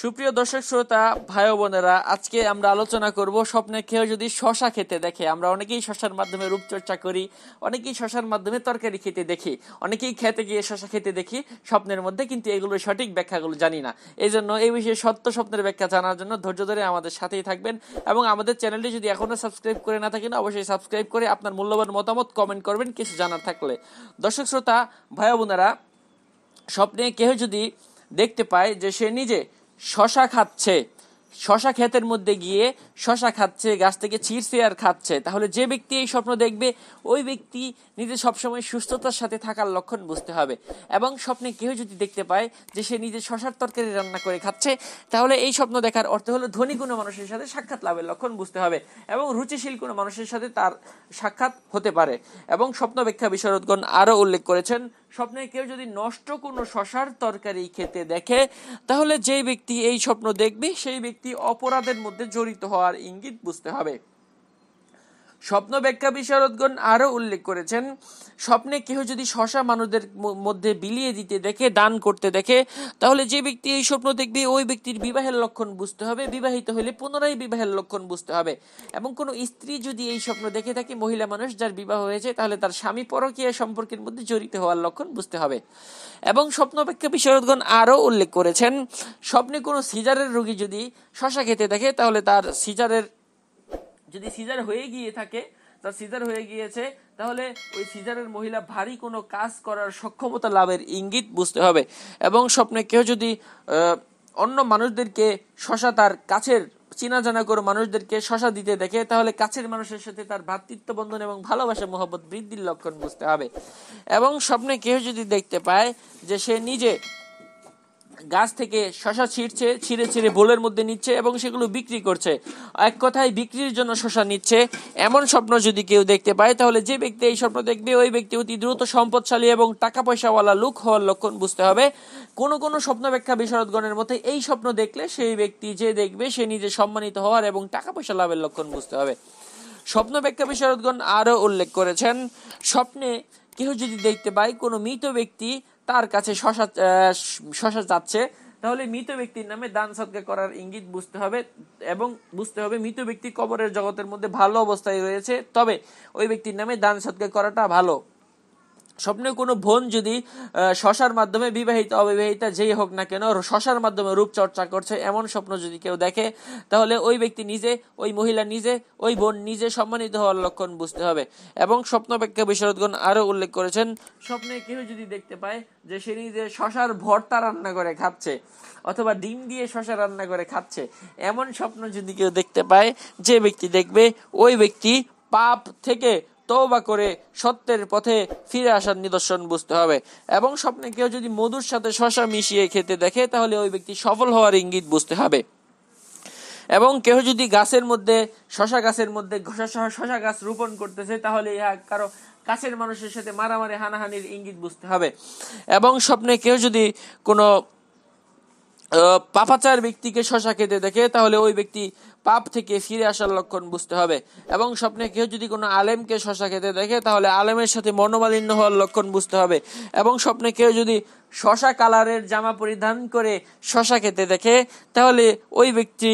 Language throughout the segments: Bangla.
সুপ্রিয় দর্শক শ্রোতা ভাই বোনেরা আজকে আমরা আলোচনা করব স্বপ্নে কেউ যদি শশা খেতে দেখে আমরা অনেকেই শশার মাধ্যমে রূপচর্চা করি অনেকেই শশার মাধ্যমে তরকারি খেতে দেখি অনেকেই খেতে গিয়ে শশা খেতে দেখি স্বপ্নের মধ্যে কিন্তু এগুলোর সঠিক ব্যাখ্যাগুলো জানি না এই জন্য এই বিষয়ে সত্য স্বপ্নের ব্যাখ্যা জানার জন্য ধৈর্য ধরে আমাদের সাথেই থাকবেন এবং আমাদের চ্যানেলটি যদি এখনও সাবস্ক্রাইব করে না থাকেন অবশ্যই সাবস্ক্রাইব করে আপনার মূল্যবান মতামত কমেন্ট করবেন কিছু জানার থাকলে দর্শক শ্রোতা ভাই বোনেরা স্বপ্নে কেউ যদি দেখতে পায় যে সে নিজে শশা খাচ্ছে শশা ক্ষেতের মধ্যে গিয়ে শশা খাচ্ছে গাছ থেকে ছিঁড়ছে আর খাচ্ছে তাহলে যে ব্যক্তি এই স্বপ্ন দেখবে ওই ব্যক্তি নিজে সবসময় সুস্থতার সাথে থাকার লক্ষণ বুঝতে হবে এবং স্বপ্নে কেউ যদি দেখতে পায় যে সে নিজে শশার তরকারি রান্না করে খাচ্ছে তাহলে এই স্বপ্ন দেখার অর্থ হলো ধনী কোনো মানুষের সাথে সাক্ষাৎ লাভের লক্ষণ বুঝতে হবে এবং রুচিশীল কোনো মানুষের সাথে তার সাক্ষাৎ হতে পারে এবং স্বপ্ন ব্যাখ্যা বিশারদগণ আরও উল্লেখ করেছেন স্বপ্নে কেউ যদি নষ্ট কোনো শশার তরকারি খেতে দেখে তাহলে যে ব্যক্তি এই স্বপ্ন দেখবে সেই ব্যক্তি অপরাধের মধ্যে জড়িত হওয়ার ইঙ্গিত বুঝতে হবে স্বপ্ন ব্যাখ্যা বিশারদগণ আরও উল্লেখ করেছেন স্বপ্নে কেহ যদি শশা মানুষদের মধ্যে বিলিয়ে দিতে দেখে দান করতে দেখে তাহলে যে ব্যক্তি এই স্বপ্ন দেখবে ওই ব্যক্তির বিবাহের লক্ষণ বুঝতে হবে বিবাহিত হলে পুনরায় বিবাহের লক্ষণ বুঝতে হবে এবং কোনো স্ত্রী যদি এই স্বপ্ন দেখে থাকে মহিলা মানুষ যার বিবাহ হয়েছে তাহলে তার স্বামী পরকীয় সম্পর্কের মধ্যে জড়িত হওয়ার লক্ষণ বুঝতে হবে এবং স্বপ্ন ব্যাখ্যা বিশারদগণ আরও উল্লেখ করেছেন স্বপ্নে কোনো সিজারের রোগী যদি শশা খেতে দেখে তাহলে তার সিজারের যদি সিজার হয়ে গিয়ে থাকে তার সিজার হয়ে গিয়েছে তাহলে ওই সিজারের মহিলা ভারী কোনো কাজ করার সক্ষমতা লাভের ইঙ্গিত বুঝতে হবে এবং স্বপ্নে কেউ যদি অন্য মানুষদেরকে শশা তার কাছের চিনা জানা করে মানুষদেরকে শশা দিতে দেখে তাহলে কাছের মানুষের সাথে তার ভ্রাতৃত্ব বন্ধন এবং ভালোবাসা মহব্বত বৃদ্ধির লক্ষণ বুঝতে হবে এবং স্বপ্নে কেউ যদি দেখতে পায় যে সে নিজে গাছ থেকে শশা ছিঁড়ছে ছিঁড়ে ছিঁড়ে বোলের মধ্যে নিচ্ছে এবং সেগুলো বিক্রি করছে এক কথায় বিক্রির জন্য শশা নিচ্ছে এমন স্বপ্ন যদি কেউ দেখতে পায় তাহলে যে ব্যক্তি এই স্বপ্ন দেখবে ওই ব্যক্তি অতি দ্রুত সম্পদশালী এবং টাকা পয়সাওয়ালা লোক হওয়ার লক্ষণ বুঝতে হবে কোনো কোনো স্বপ্ন ব্যাখ্যা বিশারদগণের মতে এই স্বপ্ন দেখলে সেই ব্যক্তি যে দেখবে সে নিজে সম্মানিত হওয়ার এবং টাকা পয়সা লাভের লক্ষণ বুঝতে হবে স্বপ্ন ব্যাখ্যা বিশারদগণ আরও উল্লেখ করেছেন স্বপ্নে কেউ যদি দেখতে পায় কোনো মৃত ব্যক্তি তার কাছে শশা শশা যাচ্ছে তাহলে মৃত ব্যক্তির নামে দান সদকা করার ইঙ্গিত বুঝতে হবে এবং বুঝতে হবে মৃত ব্যক্তি কবরের জগতের মধ্যে ভালো অবস্থায় রয়েছে তবে ওই ব্যক্তির নামে দান সদকা করাটা ভালো স্বপ্নে কোনো বোন যদি শশার মাধ্যমে বিবাহিত অবিবাহিতা যেই হোক না কেন শশার মাধ্যমে রূপচর্চা করছে এমন স্বপ্ন যদি কেউ দেখে তাহলে ওই ব্যক্তি নিজে ওই মহিলা নিজে ওই বোন নিজে সম্মানিত হওয়ার লক্ষণ বুঝতে হবে এবং স্বপ্ন ব্যাখ্যা বিশারদগণ আরও উল্লেখ করেছেন স্বপ্নে কেউ যদি দেখতে পায় যে সে নিজে শশার ভর্তা রান্না করে খাচ্ছে অথবা ডিম দিয়ে শশা রান্না করে খাচ্ছে এমন স্বপ্ন যদি কেউ দেখতে পায় যে ব্যক্তি দেখবে ওই ব্যক্তি পাপ থেকে তওবা করে সত্যের পথে ফিরে আসার নিদর্শন বুঝতে হবে এবং স্বপ্নে কেউ যদি মধুর সাথে শশা মিশিয়ে খেতে দেখে তাহলে ওই ব্যক্তি সফল হওয়ার ইঙ্গিত বুঝতে হবে এবং কেউ যদি গাছের মধ্যে শশা গাছের মধ্যে শশা গাছ রোপণ করতেছে তাহলে ইহা কারো কাছের মানুষের সাথে মারামারি হানাহানির ইঙ্গিত বুঝতে হবে এবং স্বপ্নে কেউ যদি কোনো পাপাচার ব্যক্তিকে শশা খেতে দেখে তাহলে ওই ব্যক্তি পাপ থেকে ফিরে আসার লক্ষণ বুঝতে হবে এবং স্বপ্নে কেউ যদি কোনো আলেমকে শশা খেতে দেখে তাহলে আলেমের সাথে মনোমালিন্য হওয়ার লক্ষণ বুঝতে হবে এবং স্বপ্নে কেউ যদি শশা কালারের জামা পরিধান করে শশা খেতে দেখে তাহলে ওই ব্যক্তি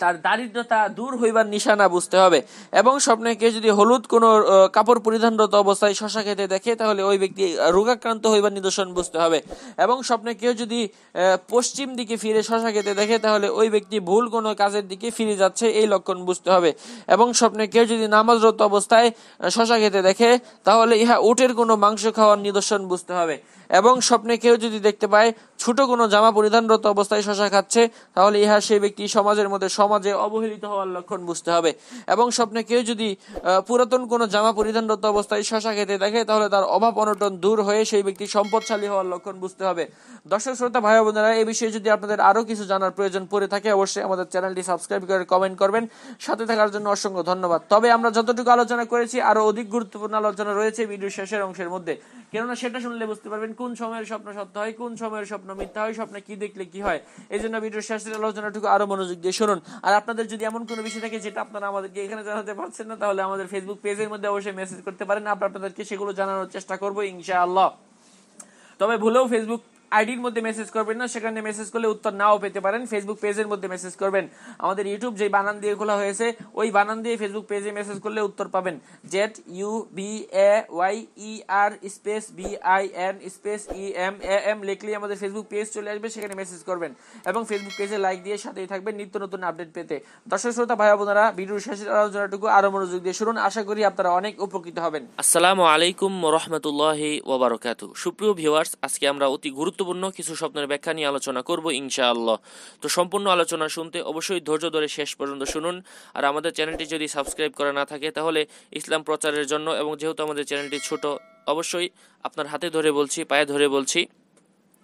তার দারিদ্রতা দূর হইবার নিশানা বুঝতে হবে এবং স্বপ্নে কেউ যদি হলুদ কোনো কাপড় পরিধানরত অবস্থায় শশা খেতে দেখে তাহলে ওই ব্যক্তি রোগাক্রান্ত হইবার নিদর্শন বুঝতে হবে এবং স্বপ্নে কেউ যদি পশ্চিম দিকে ফিরে শশা খেতে দেখে তাহলে ওই ব্যক্তি ভুল কোনো কাজের দিকে ফিরে যাচ্ছে এই লক্ষণ বুঝতে হবে এবং স্বপ্নে কেউ যদি নামাজরত অবস্থায় শশা খেতে দেখে তাহলে ইহা উটের কোনো মাংস খাওয়ার নিদর্শন বুঝতে হবে এবং স্বপ্নে কেউ যদি দেখতে পায় ছোট কোনো জামা পরিধানরত অবস্থায় শশা খাচ্ছে তাহলে ইহা সেই ব্যক্তি সমাজের মধ্যে সমাজে অবহেলিত হওয়ার লক্ষণ বুঝতে হবে এবং স্বপ্নে কেউ যদি পুরাতন কোনো জামা পরিধানরত অবস্থায় শশা খেতে দেখে তাহলে তার অভাব অনটন দূর হয়ে সেই ব্যক্তি সম্পদশালী হওয়ার লক্ষণ বুঝতে হবে দর্শক শ্রোতা ভাই বোনেরা এই বিষয়ে যদি আপনাদের আরও কিছু জানার প্রয়োজন পড়ে থাকে অবশ্যই আমাদের চ্যানেলটি সাবস্ক্রাইব করে কমেন্ট করবেন সাথে থাকার জন্য অসংখ্য ধন্যবাদ তবে আমরা যতটুকু আলোচনা করেছি আরও অধিক গুরুত্বপূর্ণ আলোচনা রয়েছে ভিডিও শেষের অংশের মধ্যে কেননা সেটা শুনলে বুঝতে পারবেন কোন সময়ের স্বপ্ন সত্য হয় কোন সময়ের স্বপ্ন মিথ্যা হয় স্বপ্নে কি দেখলে কি হয় এই জন্য ভিডিও শেষের আলোচনাটুকু আরো মনোযোগ দিয়ে শুনুন আর আপনাদের যদি এমন কোনো বিষয় থাকে যেটা আপনারা আমাদেরকে এখানে জানাতে পারছেন না তাহলে আমাদের ফেসবুক পেজের মধ্যে অবশ্যই মেসেজ করতে পারেন আমরা আপনাদেরকে সেগুলো জানানোর চেষ্টা করবো ইনশাআল্লাহ তবে ভুলেও ফেসবুক আইডির মধ্যে মেসেজ করবেন না সেখানে মেসেজ করলে উত্তর নাও পেতে পারেন ফেসবুক পেজের মধ্যে মেসেজ করবেন আমাদের ইউটিউব যে বানান দিয়ে খোলা হয়েছে ওই বানান দিয়ে ফেসবুক পেজে মেসেজ করলে উত্তর পাবেন Z U B A Y E R space B I N space E M A M লিখলেই আমাদের ফেসবুক পেজ চলে আসবে সেখানে মেসেজ করবেন এবং ফেসবুক পেজে লাইক দিয়ে সাথেই থাকবেন নিত্য নতুন আপডেট পেতে দর্শক শ্রোতা ভাই বোনারা ভিডিওর শেষের আলোচনাটুকু আরো মনোযোগ দিয়ে শুনুন আশা করি আপনারা অনেক উপকৃত হবেন আসসালামু আলাইকুম রহমতুল্লাহ ওবারকাত সুপ্রিয় ভিওয়ার্স আজকে আমরা অতি গুরুত্ব গুরুত্বপূর্ণ কিছু স্বপ্নের ব্যাখ্যা নিয়ে আলোচনা করব ইনশাআল্লাহ তো সম্পূর্ণ আলোচনা শুনতে অবশ্যই ধৈর্য ধরে শেষ পর্যন্ত শুনুন আর আমাদের চ্যানেলটি যদি সাবস্ক্রাইব করা না থাকে তাহলে ইসলাম প্রচারের জন্য এবং যেহেতু আমাদের চ্যানেলটি ছোট অবশ্যই আপনার হাতে ধরে বলছি পায়ে ধরে বলছি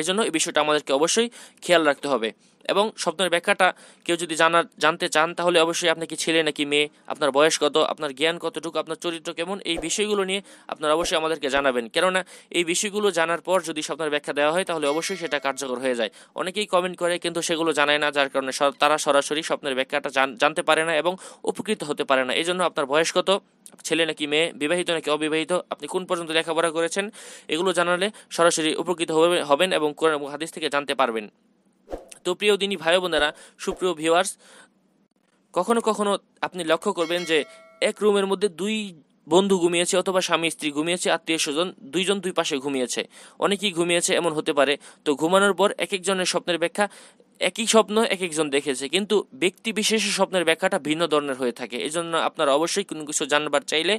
এজন্য এই বিষয়টা আমাদেরকে অবশ্যই খেয়াল রাখতে হবে এবং স্বপ্নের ব্যাখ্যাটা কেউ যদি জানার জানতে চান তাহলে অবশ্যই আপনি কি ছেলে নাকি মেয়ে আপনার বয়স কত আপনার জ্ঞান কতটুকু আপনার চরিত্র কেমন এই বিষয়গুলো নিয়ে আপনারা অবশ্যই আমাদেরকে জানাবেন কেননা এই বিষয়গুলো জানার পর যদি স্বপ্নের ব্যাখ্যা দেওয়া হয় তাহলে অবশ্যই সেটা কার্যকর হয়ে যায় অনেকেই কমেন্ট করে কিন্তু সেগুলো জানায় না যার কারণে তারা সরাসরি স্বপ্নের ব্যাখ্যাটা জানতে পারে না এবং উপকৃত হতে পারে না এই জন্য আপনার বয়স কত ছেলে নাকি মেয়ে বিবাহিত নাকি অবিবাহিত আপনি কোন পর্যন্ত লেখাপড়া করেছেন এগুলো জানালে সরাসরি উপকৃত হবেন এবং কোরআন এবং হাদিস থেকে জানতে পারবেন তো প্রিয় দিনই ভাই বোনেরা সুপ্রিয় ভিউয়ার্স কখনো কখনো আপনি লক্ষ্য করবেন যে এক রুমের মধ্যে দুই বন্ধু ঘুমিয়েছে অথবা স্বামী স্ত্রী ঘুমিয়েছে আত্মীয় স্বজন দুইজন দুই পাশে ঘুমিয়েছে অনেকেই ঘুমিয়েছে এমন হতে পারে তো ঘুমানোর পর এক একজনের স্বপ্নের ব্যাখ্যা একই স্বপ্ন এক একজন দেখেছে কিন্তু ব্যক্তি বিশেষে স্বপ্নের ব্যাখ্যাটা ভিন্ন ধরনের হয়ে থাকে এই জন্য আপনারা অবশ্যই কোনো কিছু জানবার চাইলে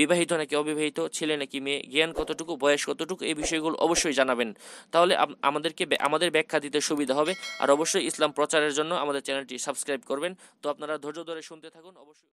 বিবাহিত নাকি অবিবাহিত ছেলে নাকি মেয়ে জ্ঞান কতটুকু বয়স কতটুকু এই বিষয়গুলো অবশ্যই জানাবেন তাহলে আমাদেরকে আমাদের ব্যাখ্যা দিতে সুবিধা হবে আর অবশ্যই ইসলাম প্রচারের জন্য আমাদের চ্যানেলটি সাবস্ক্রাইব করবেন তো আপনারা ধৈর্য ধরে শুনতে থাকুন অবশ্যই